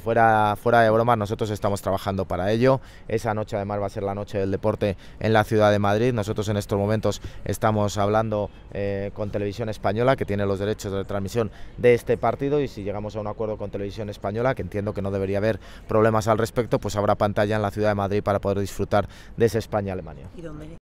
fuera, fuera de broma, nosotros estamos trabajando para ello. Esa noche además va a ser la noche del deporte en la ciudad de Madrid. Nosotros en estos momentos estamos hablando eh, con Televisión Española, que tiene los derechos de transmisión de este partido, y si llegamos a un acuerdo con Televisión Española, que entiendo que no debería haber problemas al respecto, pues habrá pantalla en la ciudad de Madrid para poder disfrutar de ese España-Alemania.